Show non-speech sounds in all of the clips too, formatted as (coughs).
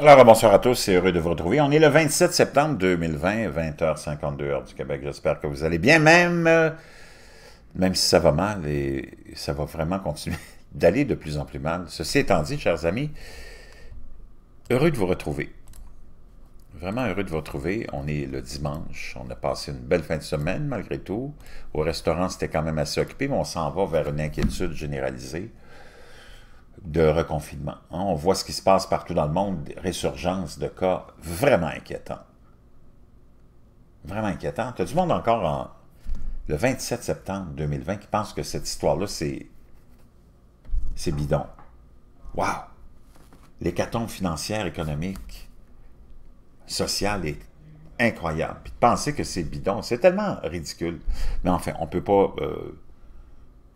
Alors, bonsoir à tous, c'est heureux de vous retrouver. On est le 27 septembre 2020, 20h52 heure du Québec. J'espère que vous allez bien, même, euh, même si ça va mal et ça va vraiment continuer (laughs) d'aller de plus en plus mal. Ceci étant dit, chers amis, heureux de vous retrouver. Vraiment heureux de vous retrouver. On est le dimanche. On a passé une belle fin de semaine malgré tout. Au restaurant, c'était quand même assez occupé, mais on s'en va vers une inquiétude généralisée de reconfinement. Hein. On voit ce qui se passe partout dans le monde, Résurgence de cas vraiment inquiétants. Vraiment inquiétants. Tu as du monde encore le 27 septembre 2020 qui pense que cette histoire-là, c'est c'est bidon. Wow! L'hécatombe financière, économique, sociale est incroyable. Puis de penser que c'est bidon, c'est tellement ridicule. Mais enfin, on ne peut pas euh,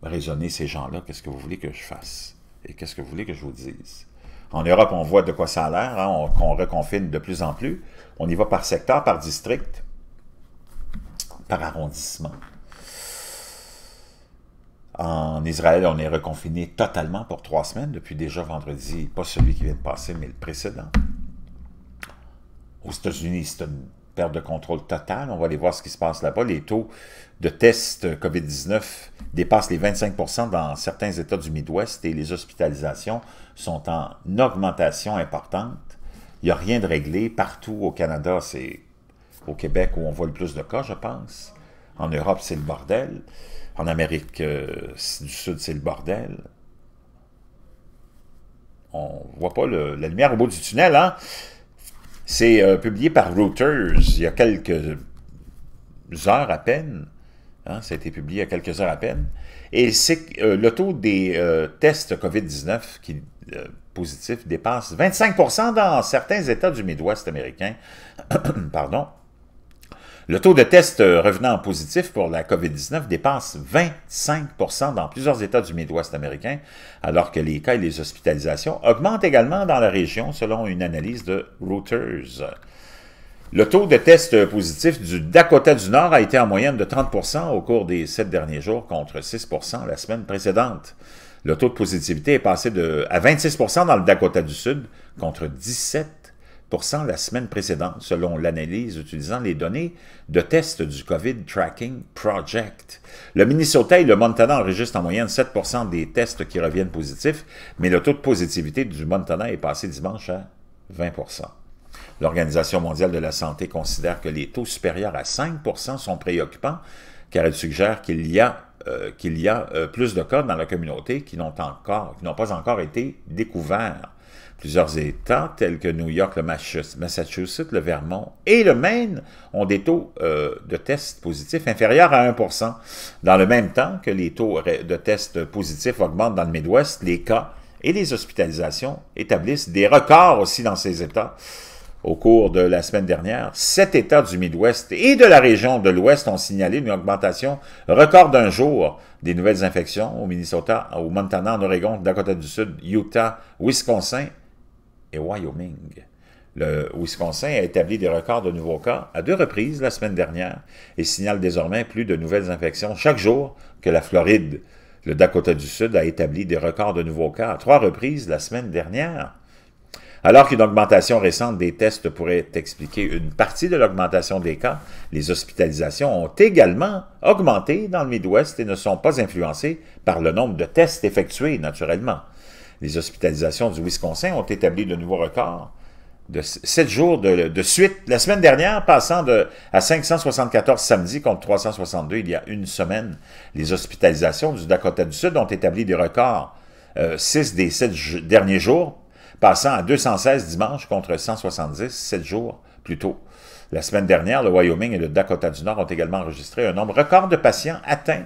raisonner ces gens-là. Qu'est-ce que vous voulez que je fasse? Et qu'est-ce que vous voulez que je vous dise? En Europe, on voit de quoi ça a l'air, hein, on, reconfine de plus en plus. On y va par secteur, par district, par arrondissement. En Israël, on est reconfiné totalement pour trois semaines depuis déjà vendredi, pas celui qui vient de passer, mais le précédent. Aux États-Unis, c'est une perte de contrôle totale. On va aller voir ce qui se passe là-bas. Les taux de tests euh, COVID-19 dépassent les 25 dans certains États du Midwest et les hospitalisations sont en augmentation importante. Il n'y a rien de réglé. Partout au Canada, c'est au Québec où on voit le plus de cas, je pense. En Europe, c'est le bordel. En Amérique euh, du Sud, c'est le bordel on ne voit pas la lumière au bout du tunnel, hein? C'est euh, publié par Reuters il y a quelques heures à peine. Hein, ça a été publié il y a quelques heures à peine. Et c'est que euh, le taux des euh, tests COVID-19 qui positifs dépasse 25 dans certains États du Midwest américain. (coughs) Pardon. Le taux de test euh, revenant positif pour la COVID-19 dépasse 25 dans plusieurs États du Midwest américain, alors que les cas et les hospitalisations augmentent également dans la région, selon une analyse de Reuters. Le taux de tests euh, positifs du Dakota du Nord a été en moyenne de 30 au cours des sept derniers jours contre 6 la semaine précédente. Le taux de positivité est passé de, à 26 dans le Dakota du Sud contre 17 la semaine précédente, selon l'analyse utilisant les données de tests du COVID Tracking Project. Le Minnesota et le Montana enregistrent en moyenne 7 des tests qui reviennent positifs, mais le taux de positivité du Montana est passé dimanche à 20 L'Organisation mondiale de la santé considère que les taux supérieurs à 5 sont préoccupants, car elle suggère qu'il y a euh, qu'il y a euh, plus de cas dans la communauté qui n'ont pas encore été découverts. Plusieurs États, tels que New York, le Massachusetts, le Vermont et le Maine, ont des taux euh, de tests positifs inférieurs à 1 Dans le même temps que les taux de tests positifs augmentent dans le Midwest, les cas et les hospitalisations établissent des records aussi dans ces États au cours de la semaine dernière, sept États du Midwest et de la région de l'Ouest ont signalé une augmentation record d'un jour des nouvelles infections au Minnesota, au Montana, en Oregon, Dakota du Sud, Utah, Wisconsin et Wyoming. Le Wisconsin a établi des records de nouveaux cas à deux reprises la semaine dernière et signale désormais plus de nouvelles infections chaque jour que la Floride. Le Dakota du Sud a établi des records de nouveaux cas à trois reprises la semaine dernière alors qu'une augmentation récente des tests pourrait expliquer une partie de l'augmentation des cas, les hospitalisations ont également augmenté dans le Midwest et ne sont pas influencées par le nombre de tests effectués naturellement. Les hospitalisations du Wisconsin ont établi de nouveaux records de sept jours de, suite, la semaine dernière, passant de, à 574 samedi contre 362 il y a une semaine. Les hospitalisations du Dakota du Sud ont établi des records. Euh, six des sept derniers jours passant à 216 dimanche contre 170 sept jours plus tôt. La semaine dernière, le Wyoming et le Dakota du Nord ont également enregistré un nombre record de patients atteints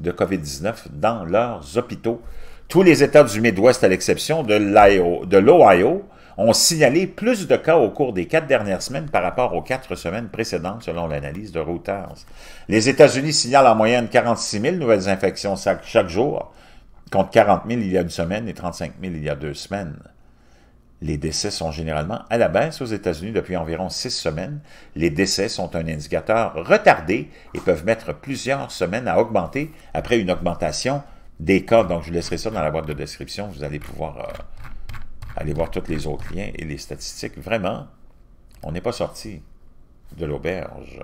de COVID-19 dans leurs hôpitaux. Tous les États du Midwest, à l'exception de l'Ohio, ont signalé plus de cas au cours des quatre dernières semaines par rapport aux quatre semaines précédentes, selon l'analyse de Reuters. Les États-Unis signalent en moyenne 46 000 nouvelles infections chaque jour, contre 40 000 il y a une semaine et 35 000 il y a deux semaines. Les décès sont généralement à la baisse aux États-Unis depuis environ six semaines. Les décès sont un indicateur retardé et peuvent mettre plusieurs semaines à augmenter après une augmentation des cas. Donc, je vous laisserai ça dans la boîte de description. Vous allez pouvoir euh, aller voir tous les autres liens et les statistiques. Vraiment, on n'est pas sorti de l'auberge.